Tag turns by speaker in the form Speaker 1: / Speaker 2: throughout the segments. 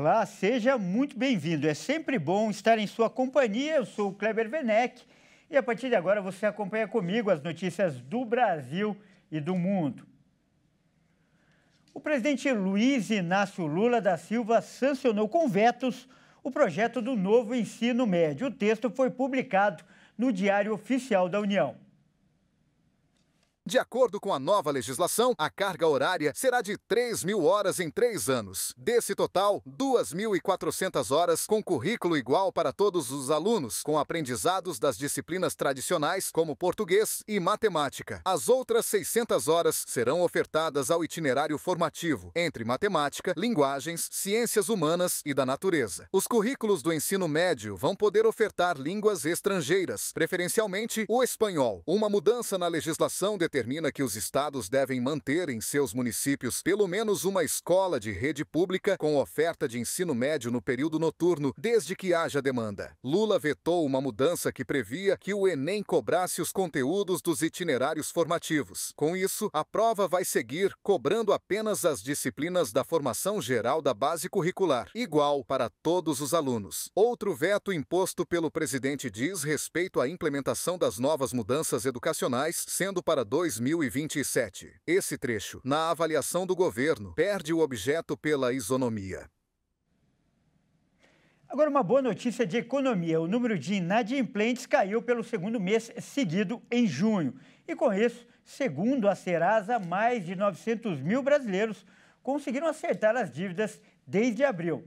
Speaker 1: Olá, seja muito bem-vindo. É sempre bom estar em sua companhia. Eu sou o Kleber Venec e a partir de agora você acompanha comigo as notícias do Brasil e do mundo. O presidente Luiz Inácio Lula da Silva sancionou com vetos o projeto do novo ensino médio. O texto foi publicado no Diário Oficial da União.
Speaker 2: De acordo com a nova legislação, a carga horária será de 3 mil horas em três anos. Desse total, 2.400 horas com currículo igual para todos os alunos, com aprendizados das disciplinas tradicionais como português e matemática. As outras 600 horas serão ofertadas ao itinerário formativo, entre matemática, linguagens, ciências humanas e da natureza. Os currículos do ensino médio vão poder ofertar línguas estrangeiras, preferencialmente o espanhol. Uma mudança na legislação de determina que os estados devem manter em seus municípios pelo menos uma escola de rede pública com oferta de ensino médio no período noturno, desde que haja demanda. Lula vetou uma mudança que previa que o Enem cobrasse os conteúdos dos itinerários formativos. Com isso, a prova vai seguir cobrando apenas as disciplinas da formação geral da base curricular, igual para todos os alunos. Outro veto imposto pelo presidente diz respeito à implementação das novas mudanças educacionais, sendo para dois 2027. Esse trecho, na avaliação do governo, perde o objeto pela
Speaker 1: isonomia. Agora, uma boa notícia de economia: o número de inadimplentes caiu pelo segundo mês seguido em junho. E com isso, segundo a Serasa, mais de 900 mil brasileiros conseguiram acertar as dívidas desde abril.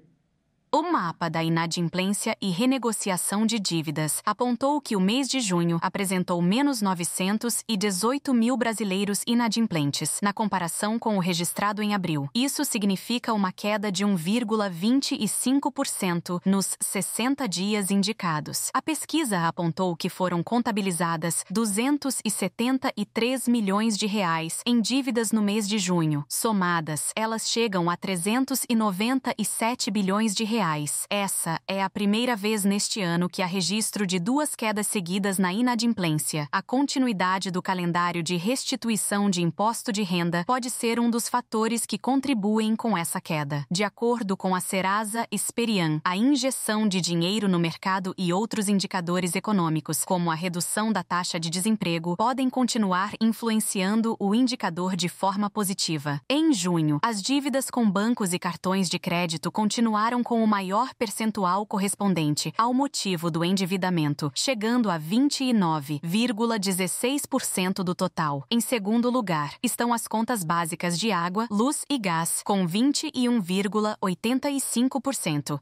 Speaker 3: O mapa da inadimplência e renegociação de dívidas apontou que o mês de junho apresentou menos 918 mil brasileiros inadimplentes, na comparação com o registrado em abril. Isso significa uma queda de 1,25% nos 60 dias indicados. A pesquisa apontou que foram contabilizadas 273 milhões de reais em dívidas no mês de junho. Somadas, elas chegam a 397 bilhões de reais reais. Essa é a primeira vez neste ano que há registro de duas quedas seguidas na inadimplência. A continuidade do calendário de restituição de imposto de renda pode ser um dos fatores que contribuem com essa queda. De acordo com a Serasa Experian, a injeção de dinheiro no mercado e outros indicadores econômicos, como a redução da taxa de desemprego, podem continuar influenciando o indicador de forma positiva. Em junho, as dívidas com bancos e cartões de crédito continuaram com uma maior percentual correspondente ao motivo do endividamento, chegando a 29,16% do total. Em segundo lugar, estão as contas básicas de água, luz e gás, com 21,85%.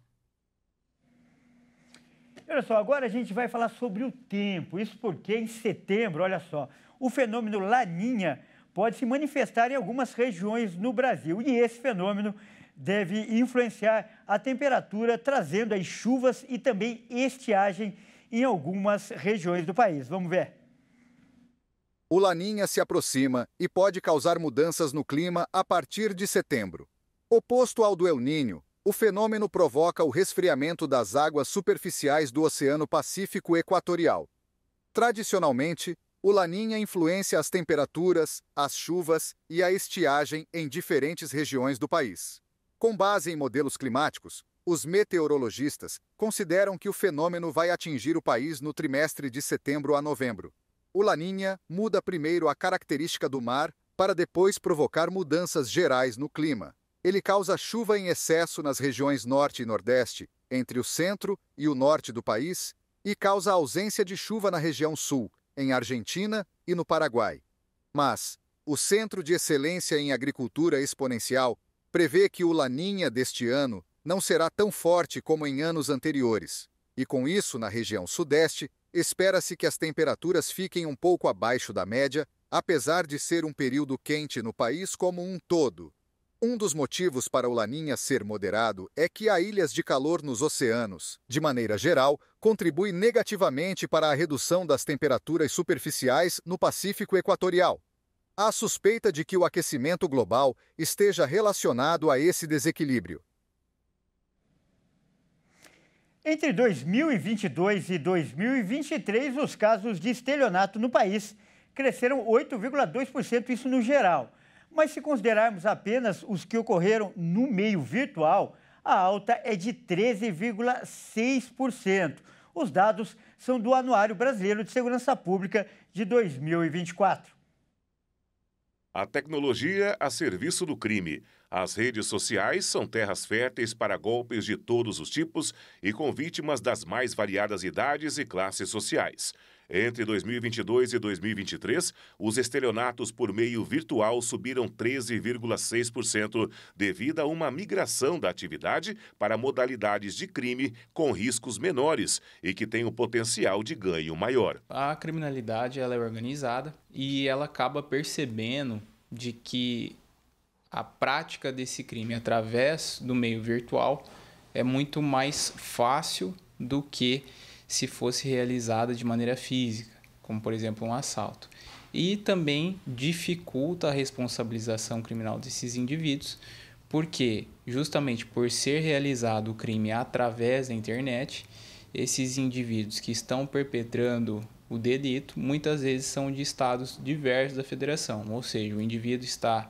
Speaker 1: Olha só, agora a gente vai falar sobre o tempo. Isso porque em setembro, olha só, o fenômeno Laninha pode se manifestar em algumas regiões no Brasil. E esse fenômeno deve influenciar a temperatura, trazendo as chuvas e também estiagem em algumas regiões do país. Vamos ver. O Laninha se
Speaker 2: aproxima e pode causar mudanças no clima a partir de setembro.
Speaker 1: Oposto ao do
Speaker 2: El Ninho, o fenômeno provoca o resfriamento das águas superficiais do Oceano Pacífico Equatorial. Tradicionalmente, o Laninha influencia as temperaturas, as chuvas e a estiagem em diferentes regiões do país. Com base em modelos climáticos, os meteorologistas consideram que o fenômeno vai atingir o país no trimestre de setembro a novembro. O Laninha muda primeiro a característica do mar para depois provocar mudanças gerais no clima. Ele causa chuva em excesso nas regiões norte e nordeste, entre o centro e o norte do país, e causa ausência de chuva na região sul, em Argentina e no Paraguai. Mas o Centro de Excelência em Agricultura Exponencial prevê que o Laninha deste ano não será tão forte como em anos anteriores, e com isso, na região sudeste, espera-se que as temperaturas fiquem um pouco abaixo da média, apesar de ser um período quente no país como um todo. Um dos motivos para o Laninha ser moderado é que há ilhas de calor nos oceanos, de maneira geral, contribui negativamente para a redução das temperaturas superficiais no Pacífico Equatorial. Há suspeita de que o aquecimento global esteja relacionado a esse desequilíbrio.
Speaker 1: Entre 2022 e 2023, os casos de estelionato no país cresceram 8,2%, isso no geral. Mas se considerarmos apenas os que ocorreram no meio virtual, a alta é de 13,6%. Os dados são do Anuário Brasileiro de Segurança Pública de 2024.
Speaker 4: A tecnologia a serviço do crime. As redes sociais são terras férteis para golpes de todos os tipos e com vítimas das mais variadas idades e classes sociais. Entre 2022 e 2023, os estelionatos por meio virtual subiram 13,6% devido a uma migração da atividade para modalidades de crime com riscos menores e que tem o potencial de ganho maior.
Speaker 5: A criminalidade ela é organizada e ela acaba percebendo de que a prática desse crime através do meio virtual é muito mais fácil do que se fosse realizada de maneira física, como por exemplo um assalto. E também dificulta a responsabilização criminal desses indivíduos, porque justamente por ser realizado o crime através da internet, esses indivíduos que estão perpetrando o delito muitas vezes são de estados diversos da federação, ou seja, o indivíduo está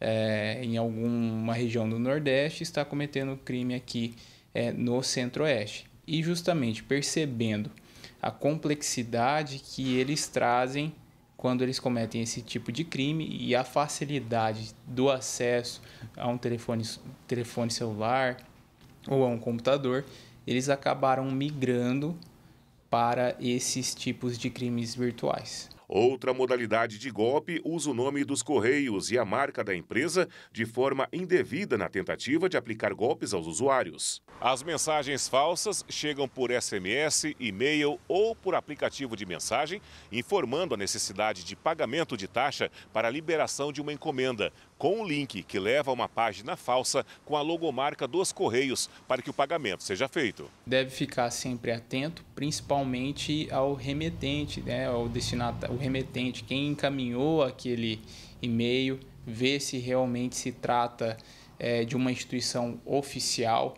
Speaker 5: é, em alguma região do Nordeste e está cometendo crime aqui é, no Centro-Oeste. E justamente percebendo a complexidade que eles trazem quando eles cometem esse tipo de crime e a facilidade do acesso a um telefone, telefone celular ou a um computador, eles acabaram migrando para esses tipos de crimes virtuais.
Speaker 4: Outra modalidade de golpe usa o nome dos Correios e a marca da empresa de forma indevida na tentativa de aplicar golpes aos usuários. As mensagens falsas chegam por SMS, e-mail ou por aplicativo de mensagem, informando a necessidade de pagamento de taxa para a liberação de uma encomenda, com um link que leva a uma página falsa com a logomarca dos Correios para que o pagamento seja feito.
Speaker 5: Deve ficar sempre atento, principalmente ao remetente, né, ao destinatário remetente, quem encaminhou aquele e-mail, ver se realmente se trata é, de uma instituição oficial,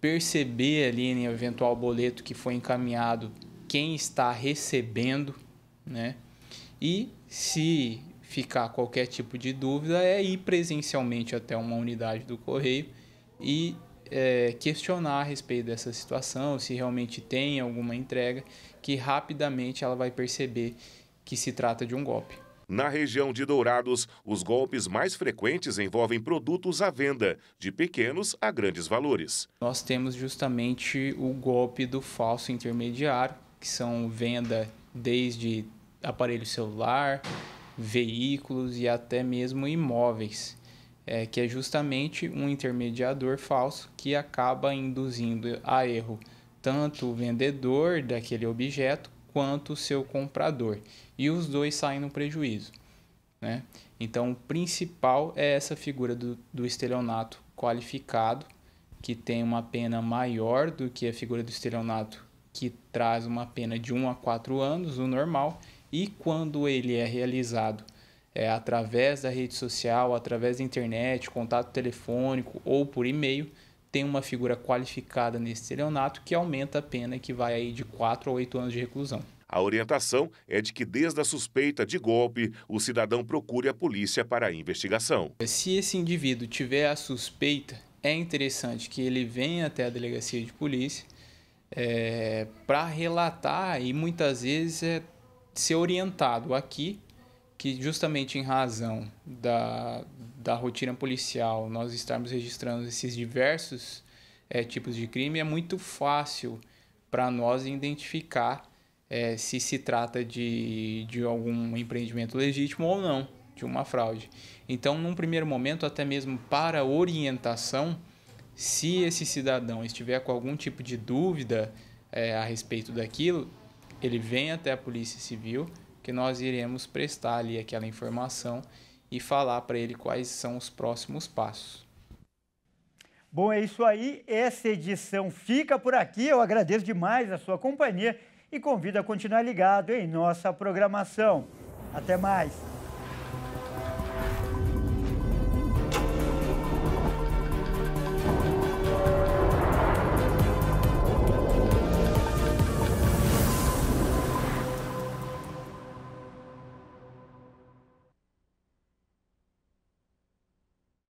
Speaker 5: perceber ali em né, eventual boleto que foi encaminhado quem está recebendo, né? E se ficar qualquer tipo de dúvida, é ir presencialmente até uma unidade do correio e é, questionar a respeito dessa situação, se realmente tem alguma entrega, que rapidamente ela vai perceber que se trata de um golpe.
Speaker 4: Na região de Dourados, os golpes mais frequentes envolvem produtos à venda, de pequenos a grandes valores.
Speaker 5: Nós temos justamente o golpe do falso intermediário, que são venda desde aparelho celular, veículos e até mesmo imóveis, é, que é justamente um intermediador falso que acaba induzindo a erro tanto o vendedor daquele objeto quanto o seu comprador. E os dois saem no prejuízo. Né? Então, o principal é essa figura do, do estelionato qualificado, que tem uma pena maior do que a figura do estelionato que traz uma pena de 1 a 4 anos, o normal, e quando ele é realizado é, através da rede social, através da internet, contato telefônico ou por e-mail, tem uma figura qualificada nesse estelionato que aumenta a pena que vai aí de 4 a 8 anos de reclusão.
Speaker 4: A orientação é de que, desde a suspeita de golpe, o cidadão procure a polícia para a investigação.
Speaker 5: Se esse indivíduo tiver a suspeita, é interessante que ele venha até a delegacia de polícia é, para relatar e muitas vezes é, ser orientado aqui, que justamente em razão da, da rotina policial, nós estarmos registrando esses diversos é, tipos de crime, é muito fácil para nós identificar é, se se trata de, de algum empreendimento legítimo ou não, de uma fraude. Então, num primeiro momento, até mesmo para orientação, se esse cidadão estiver com algum tipo de dúvida é, a respeito daquilo, ele vem até a Polícia Civil, que nós iremos prestar ali aquela informação e falar para ele quais são os próximos passos. Bom, é
Speaker 1: isso aí. Essa edição fica por aqui. Eu agradeço demais a sua companhia e convido a continuar ligado em nossa programação. Até mais!